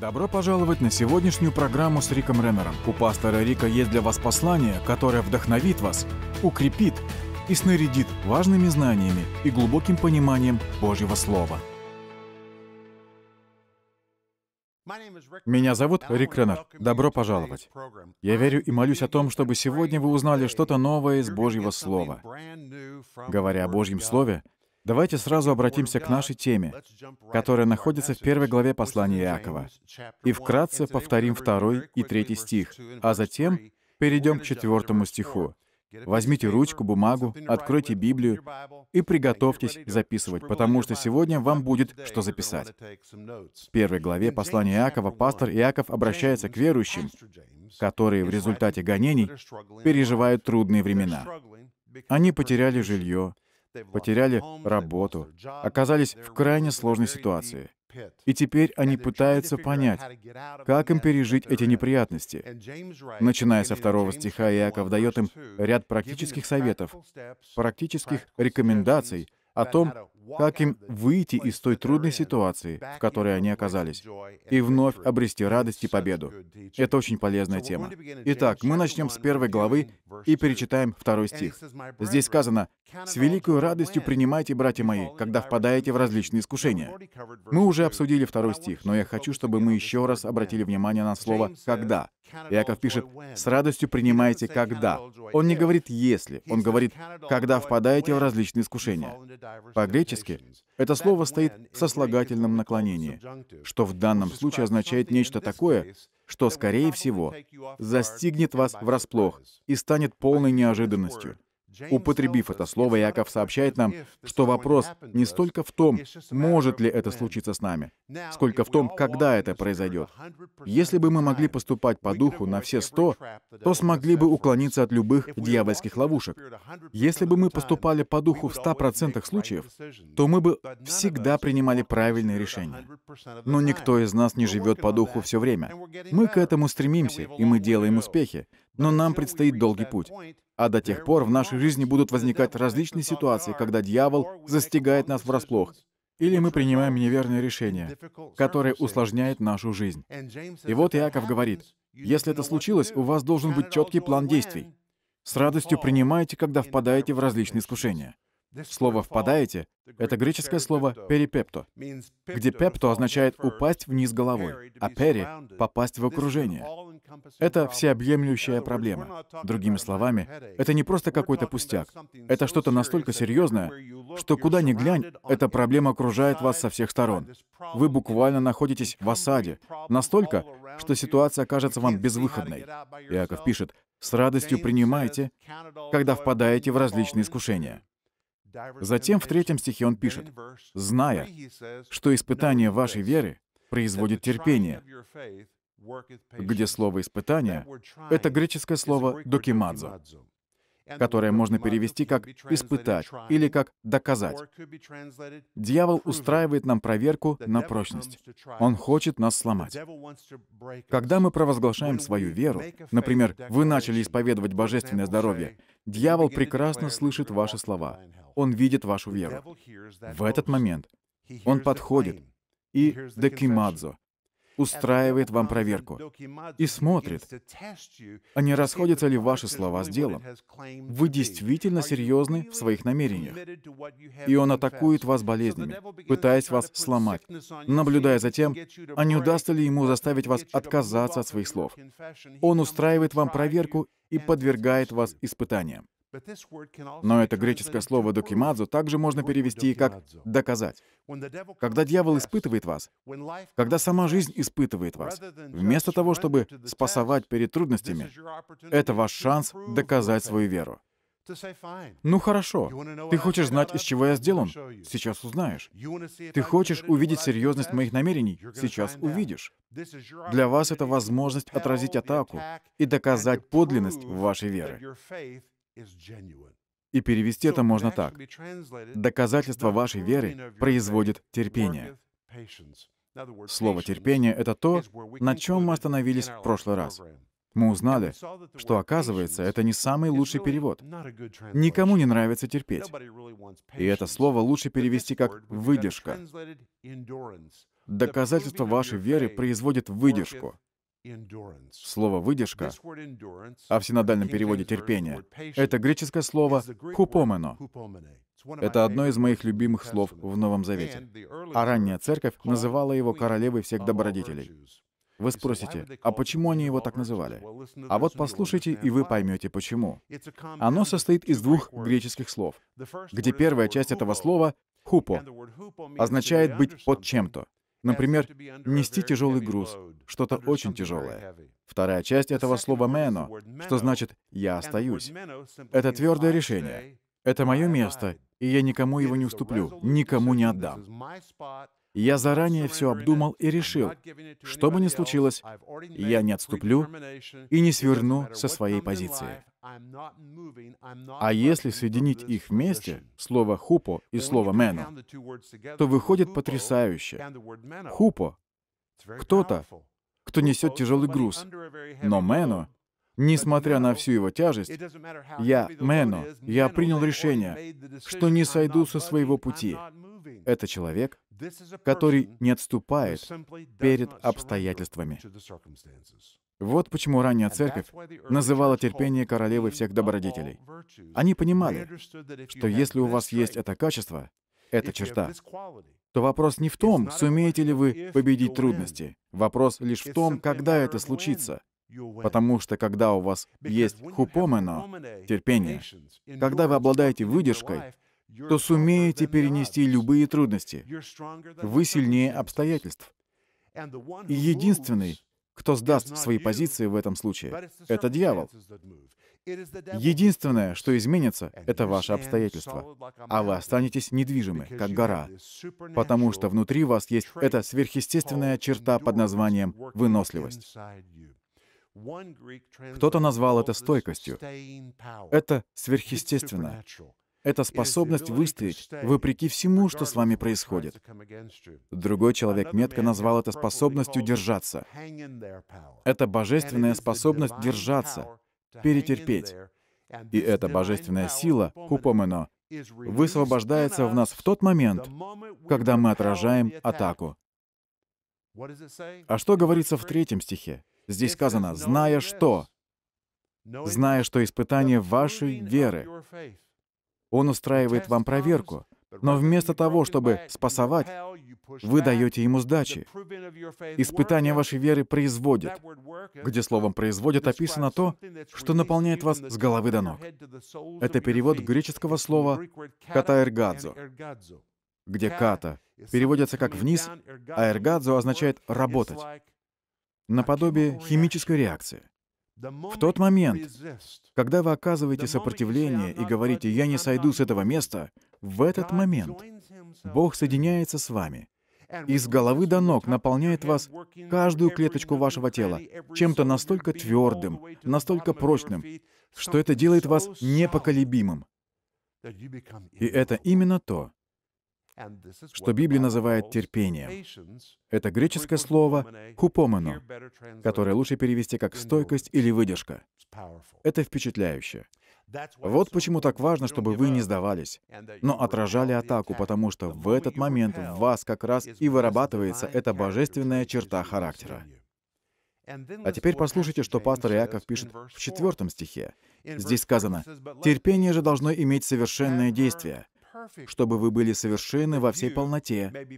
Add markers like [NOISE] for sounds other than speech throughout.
Добро пожаловать на сегодняшнюю программу с Риком Реннером. У пастора Рика есть для вас послание, которое вдохновит вас, укрепит и снарядит важными знаниями и глубоким пониманием Божьего Слова. Меня зовут Рик Реннер. Добро пожаловать. Я верю и молюсь о том, чтобы сегодня вы узнали что-то новое из Божьего Слова. Говоря о Божьем Слове, Давайте сразу обратимся к нашей теме, которая находится в первой главе послания Иакова, и вкратце повторим второй и третий стих, а затем перейдем к четвертому стиху. Возьмите ручку, бумагу, откройте Библию и приготовьтесь записывать, потому что сегодня вам будет что записать. В первой главе послания Иакова пастор Иаков обращается к верующим, которые в результате гонений переживают трудные времена. Они потеряли жилье, потеряли работу, оказались в крайне сложной ситуации. И теперь они пытаются понять, как им пережить эти неприятности. Начиная со второго стиха, Иаков дает им ряд практических советов, практических рекомендаций, о том, как им выйти из той трудной ситуации, в которой они оказались, и вновь обрести радость и победу. Это очень полезная тема. Итак, мы начнем с первой главы и перечитаем второй стих. Здесь сказано, «С великой радостью принимайте, братья мои, когда впадаете в различные искушения». Мы уже обсудили второй стих, но я хочу, чтобы мы еще раз обратили внимание на слово «когда». Иаков пишет, «С радостью принимайте, когда». Он не говорит «если», он говорит «когда впадаете в различные искушения». По-гречески это слово стоит в сослагательном наклонении, что в данном случае означает нечто такое, что, скорее всего, застигнет вас врасплох и станет полной неожиданностью. Употребив это слово, Яков сообщает нам, что вопрос не столько в том, может ли это случиться с нами, сколько в том, когда это произойдет. Если бы мы могли поступать по духу на все сто, то смогли бы уклониться от любых дьявольских ловушек. Если бы мы поступали по духу в 100% случаев, то мы бы всегда принимали правильные решения. Но никто из нас не живет по духу все время. Мы к этому стремимся, и мы делаем успехи, но нам предстоит долгий путь. А до тех пор в нашей жизни будут возникать различные ситуации, когда дьявол застигает нас врасплох, или мы принимаем неверное решение, которое усложняет нашу жизнь. И вот Иаков говорит, если это случилось, у вас должен быть четкий план действий. С радостью принимайте, когда впадаете в различные искушения. Слово «впадаете» — это греческое слово «перепепто», где «пепто» означает «упасть вниз головой», а «пери» — «попасть в окружение». Это всеобъемлющая проблема. Другими словами, это не просто какой-то пустяк. Это что-то настолько серьезное, что куда ни глянь, эта проблема окружает вас со всех сторон. Вы буквально находитесь в осаде. Настолько, что ситуация кажется вам безвыходной. Иаков пишет, «С радостью принимайте, когда впадаете в различные искушения». Затем в третьем стихе он пишет, «Зная, что испытание вашей веры производит терпение, где слово «испытание» — это греческое слово «докимадзо», которое можно перевести как «испытать» или как «доказать». Дьявол устраивает нам проверку на прочность. Он хочет нас сломать. Когда мы провозглашаем свою веру, например, вы начали исповедовать божественное здоровье, дьявол прекрасно слышит ваши слова. Он видит вашу веру. В этот момент он подходит и декимадзо устраивает вам проверку и смотрит, а не расходятся ли ваши слова с делом. Вы действительно серьезны в своих намерениях. И он атакует вас болезнями, пытаясь вас сломать, наблюдая за тем, а не удастся ли ему заставить вас отказаться от своих слов. Он устраивает вам проверку и подвергает вас испытаниям. Но это греческое слово «докимадзо» также можно перевести и как «доказать». Когда дьявол испытывает вас, когда сама жизнь испытывает вас, вместо того, чтобы спасовать перед трудностями, это ваш шанс доказать свою веру. Ну хорошо. Ты хочешь знать, из чего я сделан? Сейчас узнаешь. Ты хочешь увидеть серьезность моих намерений? Сейчас увидишь. Для вас это возможность отразить атаку и доказать подлинность вашей веры. И перевести это можно так. Доказательство вашей веры производит терпение. Слово терпение ⁇ это то, на чем мы остановились в прошлый раз. Мы узнали, что, оказывается, это не самый лучший перевод. Никому не нравится терпеть. И это слово лучше перевести как «выдержка». Доказательство вашей веры производит выдержку. Слово «выдержка», а в синодальном переводе «терпение» — это греческое слово «хупомено». Это одно из моих любимых слов в Новом Завете. А ранняя церковь называла его королевой всех добродетелей. Вы спросите, а почему они его так называли? А вот послушайте, и вы поймете почему. Оно состоит из двух греческих слов, где первая часть этого слова «хупо» означает быть под чем-то, Например, нести тяжелый груз, что-то очень тяжелое. Вторая часть этого слова «мено», что значит «я остаюсь». Это твердое решение. Это мое место, и я никому его не уступлю, никому не отдам. Я заранее все обдумал и решил, что бы ни случилось, я не отступлю и не сверну со своей позиции. А если соединить их вместе, слово «хупо» и слово «мено», то выходит потрясающе. «Хупо» — кто-то, кто несет тяжелый груз, но «мено» несмотря на всю его тяжесть, я, Мэно, я принял решение, что не сойду со своего пути. Это человек, который не отступает перед обстоятельствами. Вот почему ранняя церковь называла терпение королевой всех добродетелей. Они понимали, что если у вас есть это качество, эта черта, то вопрос не в том, сумеете ли вы победить трудности. Вопрос лишь в том, когда это случится. Потому что когда у вас есть хупомено, терпение, когда вы обладаете выдержкой, то сумеете перенести любые трудности. Вы сильнее обстоятельств. И единственный, кто сдаст свои позиции в этом случае, это дьявол. Единственное, что изменится, это ваши обстоятельства, а вы останетесь недвижимы, как гора, потому что внутри вас есть эта сверхъестественная черта под названием выносливость. Кто-то назвал это стойкостью. Это сверхъестественно. Это способность выстоять вопреки всему, что с вами происходит. Другой человек метко назвал это способностью держаться. Это божественная способность держаться, перетерпеть. И эта божественная сила, Хупомено, высвобождается в нас в тот момент, когда мы отражаем атаку. А что говорится в третьем стихе? Здесь сказано «зная что». Зная, что испытание вашей веры. Он устраивает вам проверку, но вместо того, чтобы спасовать, вы даете ему сдачи. Испытание вашей веры производит, где словом «производит» описано то, что наполняет вас с головы до ног. Это перевод греческого слова «катаэргадзо», где «ката» переводится как «вниз», а «эргадзо» означает «работать», наподобие химической реакции. В тот момент, когда вы оказываете сопротивление и говорите «я не сойду с этого места», в этот момент Бог соединяется с вами из головы до ног наполняет вас, каждую клеточку вашего тела, чем-то настолько твердым, настолько прочным, что это делает вас непоколебимым. И это именно то, что Библия называет терпением. Это греческое слово «хупомено», которое лучше перевести как «стойкость» или «выдержка». Это впечатляюще. Вот почему так важно, чтобы вы не сдавались, но отражали атаку, потому что в этот момент в вас как раз и вырабатывается эта божественная черта характера. А теперь послушайте, что пастор Иаков пишет в четвертом стихе. Здесь сказано, «Терпение же должно иметь совершенное действие, чтобы вы были совершенны во всей полноте,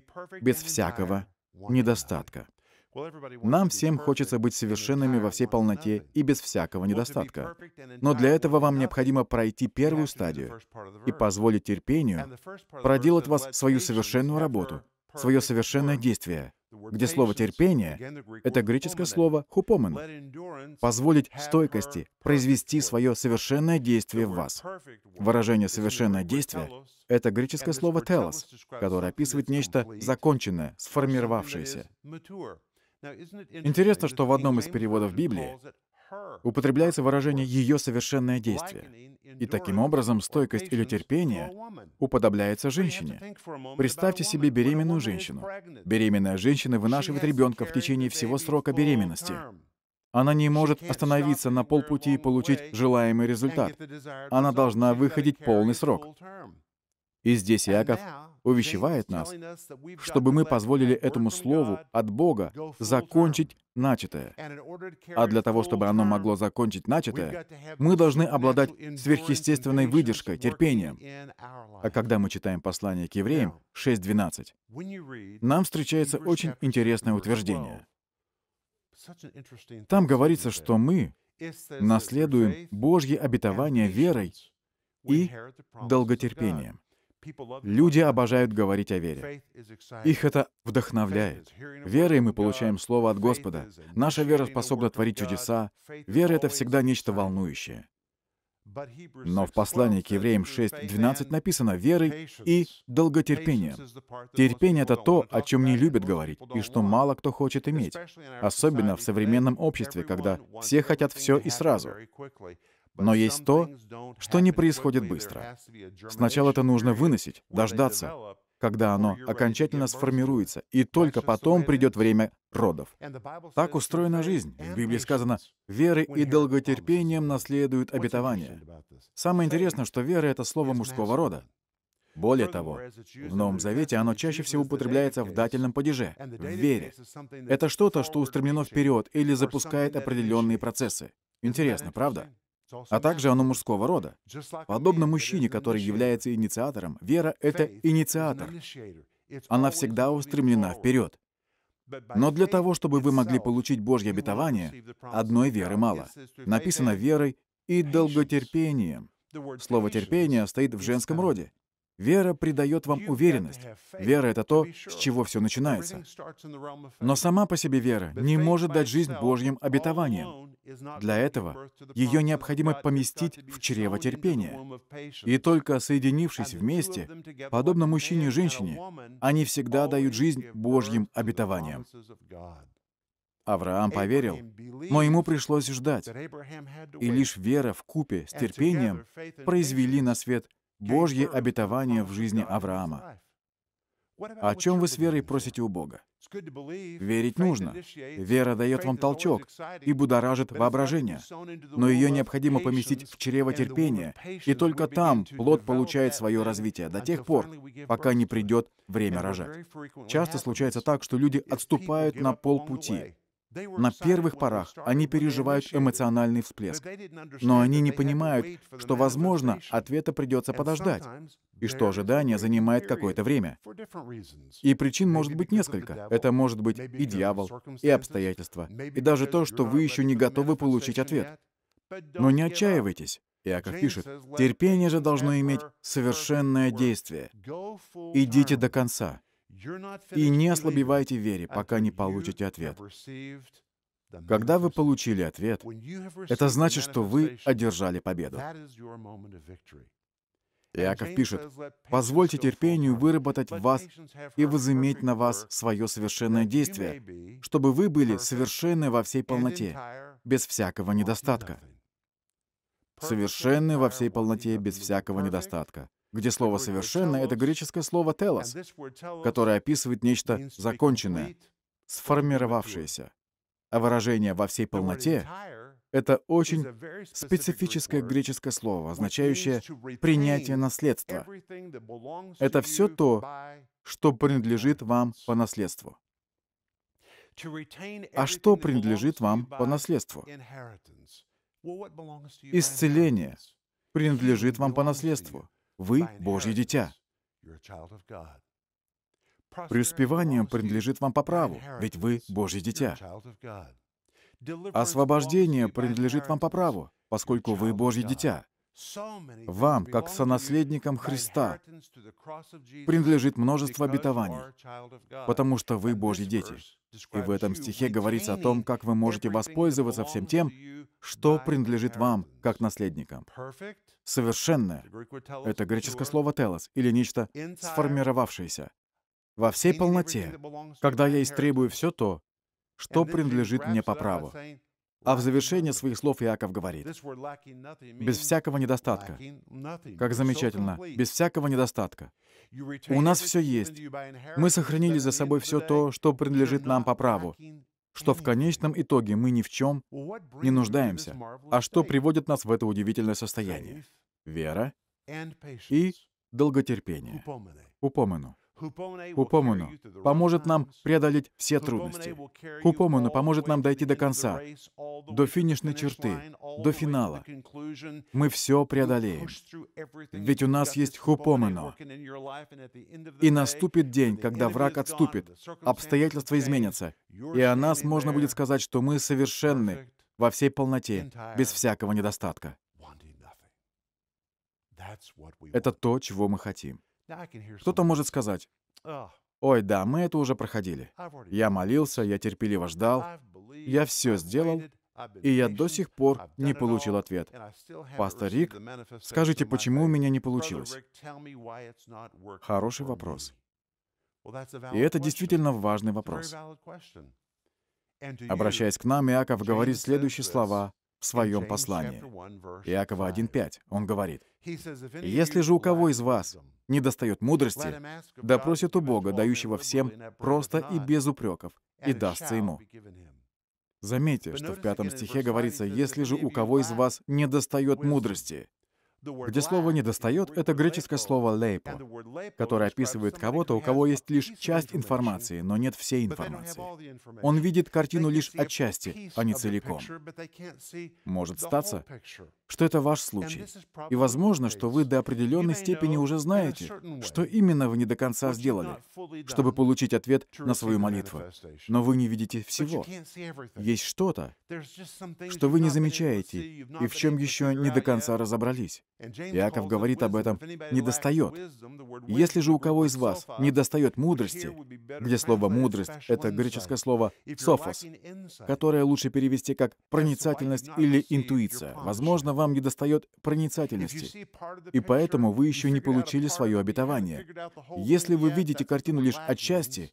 без всякого недостатка. Нам всем хочется быть совершенными во всей полноте и без всякого недостатка. Но для этого вам необходимо пройти первую стадию и позволить терпению проделать вас свою совершенную работу, свое совершенное действие — где слово «терпение» — это греческое слово «хупомен» — позволить стойкости произвести свое совершенное действие в вас. Выражение «совершенное действие» — это греческое слово «телос», которое описывает нечто законченное, сформировавшееся. Интересно, что в одном из переводов Библии употребляется выражение «ее совершенное действие». И таким образом стойкость или терпение уподобляется женщине. Представьте себе беременную женщину. Беременная женщина вынашивает ребенка в течение всего срока беременности. Она не может остановиться на полпути и получить желаемый результат. Она должна выходить полный срок. И здесь Иаков увещевает нас, чтобы мы позволили этому слову от Бога закончить начатое. А для того, чтобы оно могло закончить начатое, мы должны обладать сверхъестественной выдержкой, терпением. А когда мы читаем послание к евреям 6.12, нам встречается очень интересное утверждение. Там говорится, что мы наследуем Божье обетование верой и долготерпением. Люди обожают говорить о вере. Их это вдохновляет. Верой мы получаем слово от Господа. Наша вера способна творить чудеса. Вера — это всегда нечто волнующее. Но в послании к евреям 6.12 написано «верой и долготерпением». Терпение — это то, о чем не любят говорить, и что мало кто хочет иметь, особенно в современном обществе, когда все хотят все и сразу. Но есть то, что не происходит быстро. Сначала это нужно выносить, дождаться, когда оно окончательно сформируется, и только потом придет время родов. Так устроена жизнь. В Библии сказано, верой и долготерпением наследуют обетование. Самое интересное, что вера — это слово мужского рода. Более того, в Новом Завете оно чаще всего употребляется в дательном падеже, в вере. Это что-то, что устремлено вперед или запускает определенные процессы. Интересно, правда? а также оно мужского рода. Подобно мужчине, который является инициатором, вера — это инициатор. Она всегда устремлена вперед. Но для того, чтобы вы могли получить Божье обетование, одной веры мало. Написано «верой и долготерпением». Слово «терпение» стоит в женском роде. Вера придает вам уверенность. Вера — это то, с чего все начинается. Но сама по себе вера не может дать жизнь Божьим обетованиям. Для этого ее необходимо поместить в чрево терпения. И только соединившись вместе, подобно мужчине и женщине, они всегда дают жизнь Божьим обетованиям. Авраам поверил, но ему пришлось ждать. И лишь вера в купе с терпением произвели на свет Божье обетование в жизни Авраама. О чем вы с верой просите у Бога? Верить нужно. Вера дает вам толчок и будоражит воображение. Но ее необходимо поместить в чрево терпения, и только там плод получает свое развитие до тех пор, пока не придет время рожать. Часто случается так, что люди отступают на полпути, на первых порах они переживают эмоциональный всплеск, но они не понимают, что, возможно, ответа придется подождать, и что ожидание занимает какое-то время. И причин может быть несколько. Это может быть и дьявол, и обстоятельства, и даже то, что вы еще не готовы получить ответ. Но не отчаивайтесь. Иаков пишет, «Терпение же должно иметь совершенное действие. Идите до конца, и не ослабевайте вере, пока не получите ответ. Когда вы получили ответ, это значит, что вы одержали победу. Иаков пишет, «Позвольте терпению выработать в вас и возыметь на вас свое совершенное действие, чтобы вы были совершенны во всей полноте, без всякого недостатка». Совершенны во всей полноте, без всякого недостатка где слово «совершенно» — это греческое слово «телос», которое описывает нечто законченное, сформировавшееся. А выражение «во всей полноте» — это очень специфическое греческое слово, означающее «принятие наследства». Это все то, что принадлежит вам по наследству. А что принадлежит вам по наследству? Исцеление принадлежит вам по наследству. Вы — Божье дитя. Преуспевание принадлежит вам по праву, ведь вы — Божье дитя. Освобождение принадлежит вам по праву, поскольку вы — Божье дитя. Вам, как сонаследникам Христа, принадлежит множество обетований, потому что вы Божьи дети. И в этом стихе говорится о том, как вы можете воспользоваться всем тем, что принадлежит вам, как наследникам. Совершенное — это греческое слово «телос» или нечто сформировавшееся. Во всей полноте, когда я истребую все то, что принадлежит мне по праву. А в завершении своих слов Иаков говорит, «Без всякого недостатка». Как замечательно, «без всякого недостатка». У нас все есть. Мы сохранили за собой все то, что принадлежит нам по праву что в конечном итоге мы ни в чем не нуждаемся, а что приводит нас в это удивительное состояние — вера и долготерпение. Упомяну. Хупомону поможет нам преодолеть все трудности. Хупомону поможет нам дойти до конца, до финишной черты, до финала. Мы все преодолеем. Ведь у нас есть Хупомоно. И наступит день, когда враг отступит, обстоятельства изменятся, и о нас можно будет сказать, что мы совершенны во всей полноте, без всякого недостатка. Это то, чего мы хотим. Кто-то может сказать, «Ой, да, мы это уже проходили. Я молился, я терпеливо ждал, я все сделал, и я до сих пор не получил ответ. Пастор Рик, скажите, почему у меня не получилось? Хороший вопрос. И это действительно важный вопрос. Обращаясь к нам, Иаков говорит следующие слова в своем послании. Иакова 1.5, он говорит, «Если же у кого из вас не достает мудрости, да просит у Бога, дающего всем просто и без упреков, и дастся ему». Заметьте, что в пятом стихе говорится, «Если же у кого из вас не достает мудрости» где слово «недостает» — это греческое слово «лейпо», которое описывает кого-то, у кого есть лишь часть информации, но нет всей информации. Он видит картину лишь отчасти, а не целиком. Может статься, что это ваш случай. И возможно, что вы до определенной степени уже знаете, что именно вы не до конца сделали, чтобы получить ответ на свою молитву. Но вы не видите всего. Есть что-то, что вы не замечаете и в чем еще не до конца разобрались. Иаков говорит об этом недостает. Если же у кого из вас недостает мудрости, где слово «мудрость» — это греческое слово «софос», которое лучше перевести как «проницательность» или «интуиция», возможно, вам не достает проницательности, и поэтому вы еще не получили свое обетование. Если вы видите картину лишь отчасти,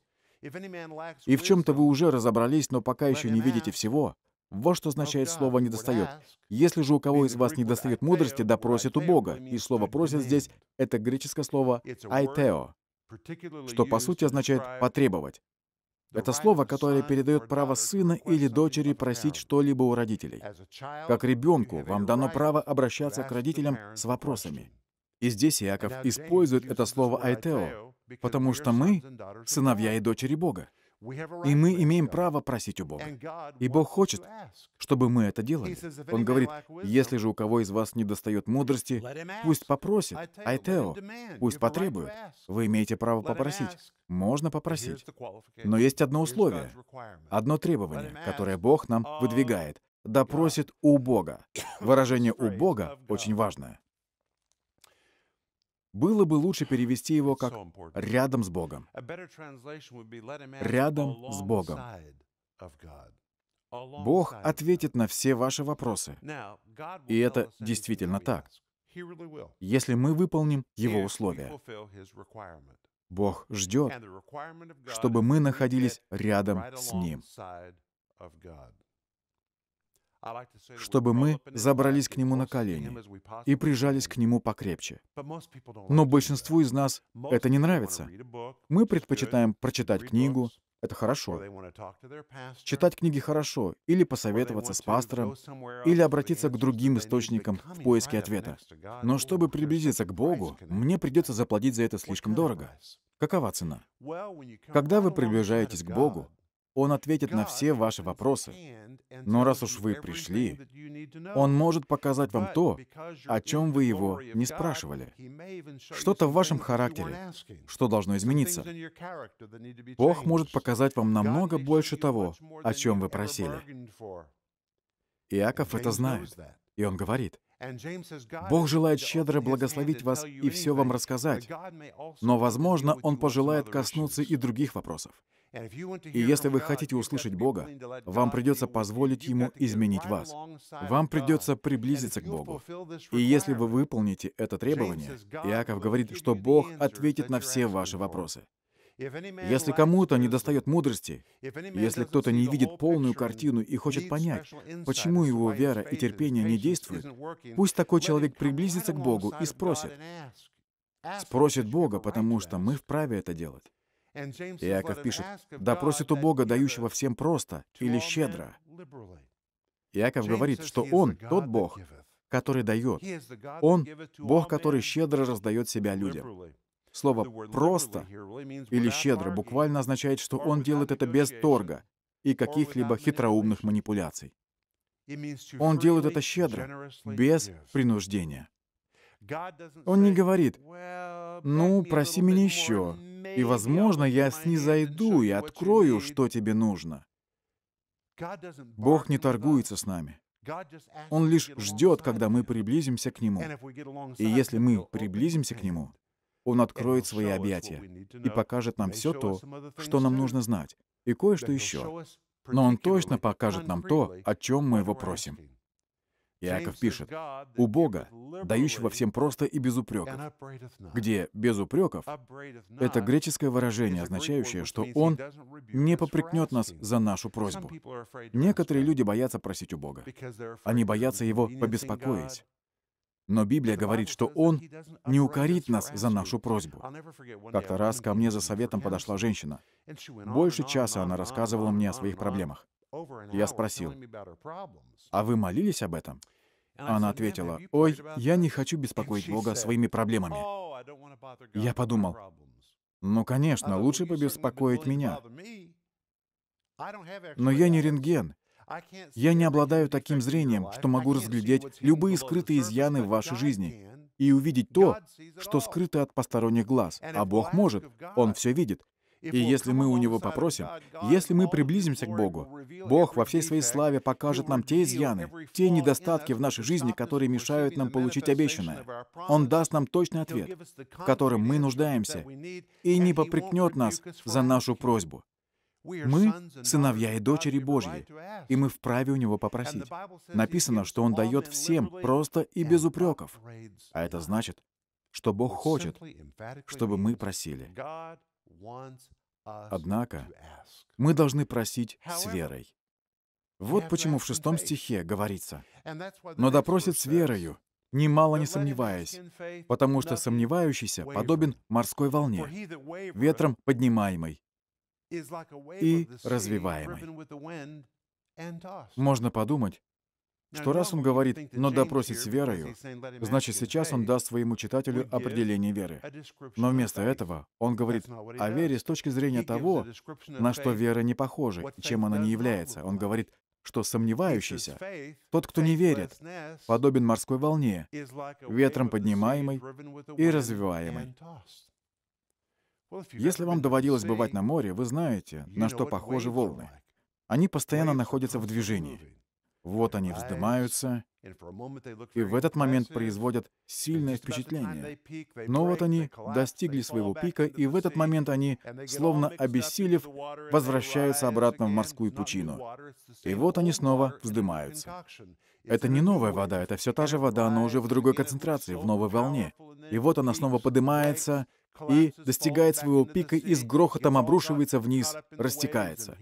и в чем-то вы уже разобрались, но пока еще не видите всего, вот что означает слово «недостает». Если же у кого из вас недостает мудрости, да у Бога. И слово «просит» здесь — это греческое слово «айтео», что по сути означает «потребовать». Это слово, которое передает право сына или дочери просить что-либо у родителей. Как ребенку вам дано право обращаться к родителям с вопросами. И здесь Иаков использует это слово «айтео», потому что мы — сыновья и дочери Бога. И мы имеем право просить у Бога. И Бог хочет, чтобы мы это делали. Он говорит, если же у кого из вас не достает мудрости, пусть попросит, айтео, пусть потребует. Вы имеете право попросить. Можно попросить. Но есть одно условие, одно требование, которое Бог нам oh, выдвигает. Допросит у Бога. [COUGHS] Выражение «у Бога» очень важное. Было бы лучше перевести его как «рядом с Богом». «Рядом с Богом». Бог ответит на все ваши вопросы. И это действительно так. Если мы выполним Его условия, Бог ждет, чтобы мы находились рядом с Ним чтобы мы забрались к Нему на колени и прижались к Нему покрепче. Но большинству из нас это не нравится. Мы предпочитаем прочитать книгу, это хорошо. Читать книги хорошо, или посоветоваться с пастором, или обратиться к другим источникам в поиске ответа. Но чтобы приблизиться к Богу, мне придется заплатить за это слишком дорого. Какова цена? Когда вы приближаетесь к Богу, Он ответит на все ваши вопросы, но раз уж вы пришли, он может показать вам то, о чем вы его не спрашивали. Что-то в вашем характере, что должно измениться. Бог может показать вам намного больше того, о чем вы просили. Иаков это знает, и он говорит, Бог желает щедро благословить вас и все вам рассказать, но, возможно, Он пожелает коснуться и других вопросов. И если вы хотите услышать Бога, вам придется позволить Ему изменить вас. Вам придется приблизиться к Богу. И если вы выполните это требование, Иаков говорит, что Бог ответит на все ваши вопросы. Если кому-то не достает мудрости, если кто-то не видит полную картину и хочет понять, почему его вера и терпение не действуют, пусть такой человек приблизится к Богу и спросит. Спросит Бога, потому что мы вправе это делать. Иаков пишет, «Да просит у Бога, дающего всем просто или щедро». Иаков говорит, что Он — тот Бог, который дает. Он — Бог, который щедро [LAUGHS] раздает себя людям. Слово «просто» или «щедро» буквально означает, что Он делает это без торга и каких-либо хитроумных манипуляций. Он делает это щедро, без принуждения. Он не говорит, «Ну, проси меня еще, и, возможно, я снизойду и открою, что тебе нужно. Бог не торгуется с нами. Он лишь ждет, когда мы приблизимся к Нему. И если мы приблизимся к Нему, Он откроет свои объятия и покажет нам все то, что нам нужно знать, и кое-что еще. Но Он точно покажет нам то, о чем мы его просим. Иаков пишет, «У Бога, дающего всем просто и без упреков». Где «без упреков» — это греческое выражение, означающее, что Он не попрекнет нас за нашу просьбу. Некоторые люди боятся просить у Бога. Они боятся Его побеспокоить. Но Библия говорит, что Он не укорит нас за нашу просьбу. Как-то раз ко мне за советом подошла женщина. Больше часа она рассказывала мне о своих проблемах. Я спросил, «А вы молились об этом?» Она ответила, «Ой, я не хочу беспокоить Бога своими проблемами». Oh, я подумал, «Ну, конечно, лучше побеспокоить меня». Но я не рентген. Я не обладаю таким зрением, что могу разглядеть любые скрытые изъяны в вашей жизни и увидеть то, что скрыто от посторонних глаз. А Бог может. Он все видит. И если мы у Него попросим, если мы приблизимся к Богу, Бог во всей своей славе покажет нам те изъяны, те недостатки в нашей жизни, которые мешают нам получить обещанное. Он даст нам точный ответ, в котором мы нуждаемся, и не попрекнет нас за нашу просьбу. Мы — сыновья и дочери Божьи, и мы вправе у Него попросить. Написано, что Он дает всем просто и без упреков. А это значит, что Бог хочет, чтобы мы просили. Однако мы должны просить с верой. Вот почему в шестом стихе говорится, «Но допросит с верою, немало не сомневаясь, потому что сомневающийся подобен морской волне, ветром поднимаемой и развиваемой». Можно подумать, что раз он говорит «но допросить верою», значит, сейчас он даст своему читателю определение веры. Но вместо этого он говорит о вере с точки зрения того, на что вера не похожа, чем она не является. Он говорит, что сомневающийся, тот, кто не верит, подобен морской волне, ветром поднимаемой и развиваемой. Если вам доводилось бывать на море, вы знаете, на что похожи волны. Они постоянно находятся в движении. Вот они вздымаются, и в этот момент производят сильное впечатление. Но вот они достигли своего пика, и в этот момент они, словно обессилев, возвращаются обратно в морскую пучину. И вот они снова вздымаются. Это не новая вода, это все та же вода, но уже в другой концентрации, в новой волне. И вот она снова поднимается, и достигает своего пика и с грохотом обрушивается вниз, растекается.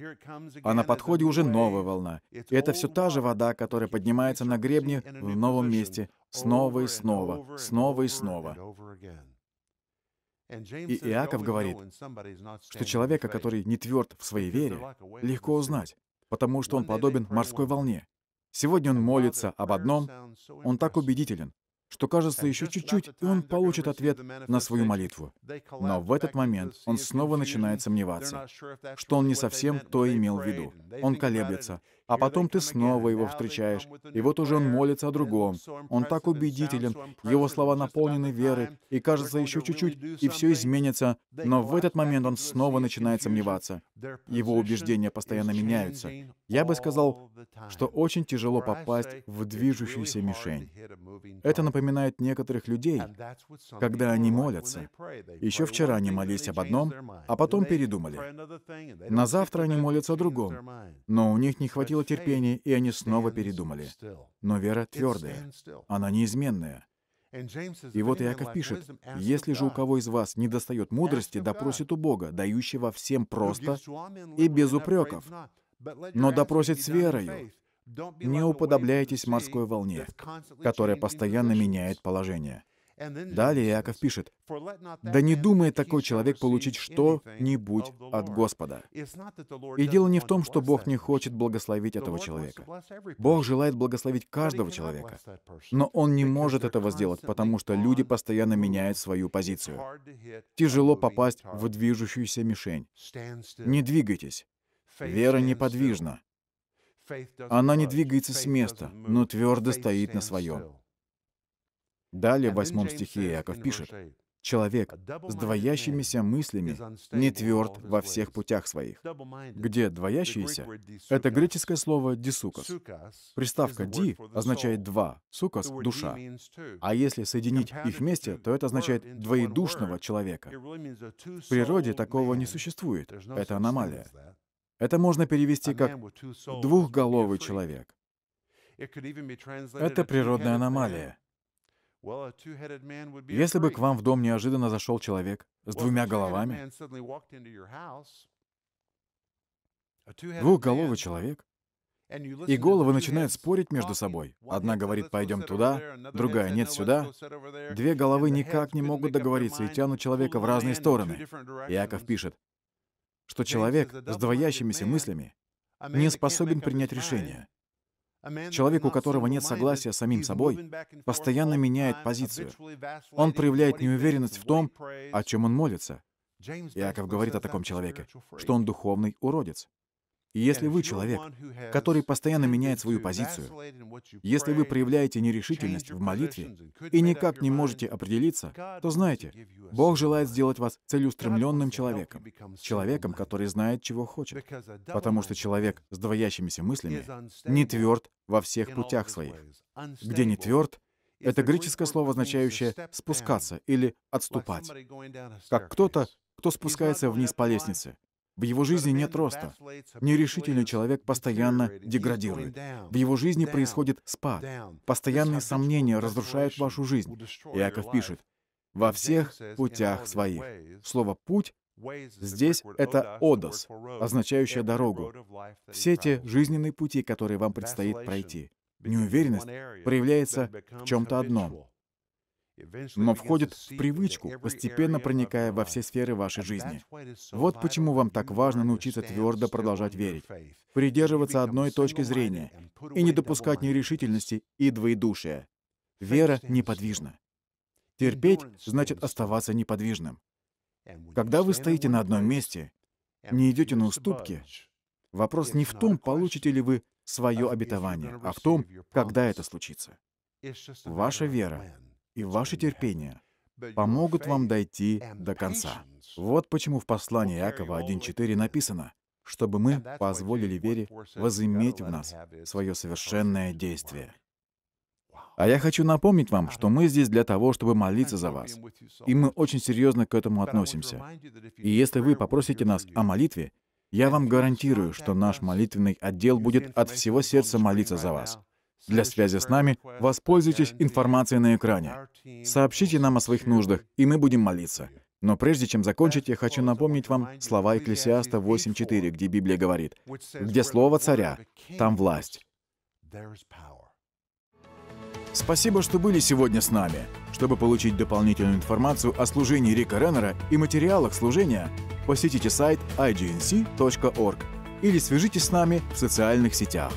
А на подходе уже новая волна. И это все та же вода, которая поднимается на гребне в новом месте снова и снова, снова и снова. И Иаков говорит, что человека, который не тверд в своей вере, легко узнать, потому что он подобен морской волне. Сегодня он молится об одном, он так убедителен, что кажется еще чуть-чуть, и он получит ответ на свою молитву. Но в этот момент он снова начинает сомневаться, что он не совсем то имел в виду. Он колеблется, а потом ты снова его встречаешь. И вот уже он молится о другом. Он так убедителен, его слова наполнены верой, и кажется еще чуть-чуть, и все изменится, но в этот момент он снова начинает сомневаться. Его убеждения постоянно меняются. Я бы сказал, что очень тяжело попасть в движущуюся мишень. Это напоминает некоторых людей, когда они молятся. Еще вчера они молились об одном, а потом передумали. На завтра они молятся о другом, но у них не хватило хватило терпения, и они снова передумали. Но вера твердая, она неизменная. И вот Иаков пишет, «Если же у кого из вас не достает мудрости, допросит у Бога, дающего всем просто и без упреков, но допросит с верою, не уподобляйтесь морской волне, которая постоянно меняет положение». Далее Иаков пишет, «Да не думает такой человек получить что-нибудь от Господа». И дело не в том, что Бог не хочет благословить этого человека. Бог желает благословить каждого человека. Но Он не может этого сделать, потому что люди постоянно меняют свою позицию. Тяжело попасть в движущуюся мишень. Не двигайтесь. Вера неподвижна. Она не двигается с места, но твердо стоит на своем. Далее в восьмом стихе Иаков пишет, «Человек «А с двоящимися мыслями не тверд во всех путях своих». Где «двоящиеся» — это греческое слово «дисукос». Приставка «ди» означает «два», «сукос» — «душа». А если соединить их вместе, то это означает «двоедушного человека». В природе такого не существует. Это аномалия. Это можно перевести как «двухголовый человек». Это природная аномалия. Если бы к вам в дом неожиданно зашел человек с двумя головами, двухголовый человек, и головы начинают спорить между собой. Одна говорит «пойдем туда», другая «нет сюда». Две головы никак не могут договориться и тянут человека в разные стороны. Иаков пишет, что человек с двоящимися мыслями не способен принять решение. Человек, у которого нет согласия с самим собой, постоянно меняет позицию. Он проявляет неуверенность в том, о чем он молится. Иаков говорит о таком человеке, что он духовный уродец. И если вы человек, который постоянно меняет свою позицию, если вы проявляете нерешительность в молитве и никак не можете определиться, то знайте, Бог желает сделать вас целеустремленным человеком, человеком, который знает, чего хочет. Потому что человек с двоящимися мыслями не тверд во всех путях своих. Где не тверд, это греческое слово, означающее «спускаться» или «отступать». Как кто-то, кто спускается вниз по лестнице. В его жизни нет роста. Нерешительный человек постоянно деградирует. В его жизни происходит спад. Постоянные сомнения разрушают вашу жизнь. Иаков пишет, «Во всех путях своих». Слово «путь» Здесь это «одос», означающее «дорогу». Все те жизненные пути, которые вам предстоит пройти. Неуверенность проявляется в чем-то одном но входит в привычку, постепенно проникая во все сферы вашей жизни. Вот почему вам так важно научиться твердо продолжать верить, придерживаться одной точки зрения и не допускать нерешительности и двоедушия. Вера неподвижна. Терпеть значит оставаться неподвижным. Когда вы стоите на одном месте, не идете на уступки, вопрос не в том, получите ли вы свое обетование, а в том, когда это случится. Ваша вера и ваше терпение помогут вам дойти до конца. Вот почему в послании Иакова 1.4 написано, чтобы мы позволили вере возыметь в нас свое совершенное действие. А я хочу напомнить вам, что мы здесь для того, чтобы молиться за вас. И мы очень серьезно к этому относимся. И если вы попросите нас о молитве, я вам гарантирую, что наш молитвенный отдел будет от всего сердца молиться за вас. Для связи с нами воспользуйтесь информацией на экране. Сообщите нам о своих нуждах, и мы будем молиться. Но прежде чем закончить, я хочу напомнить вам слова Экклесиаста 8.4, где Библия говорит, «Где слово царя, там власть». Спасибо, что были сегодня с нами. Чтобы получить дополнительную информацию о служении Рика Реннера и материалах служения, посетите сайт ignc.org или свяжитесь с нами в социальных сетях.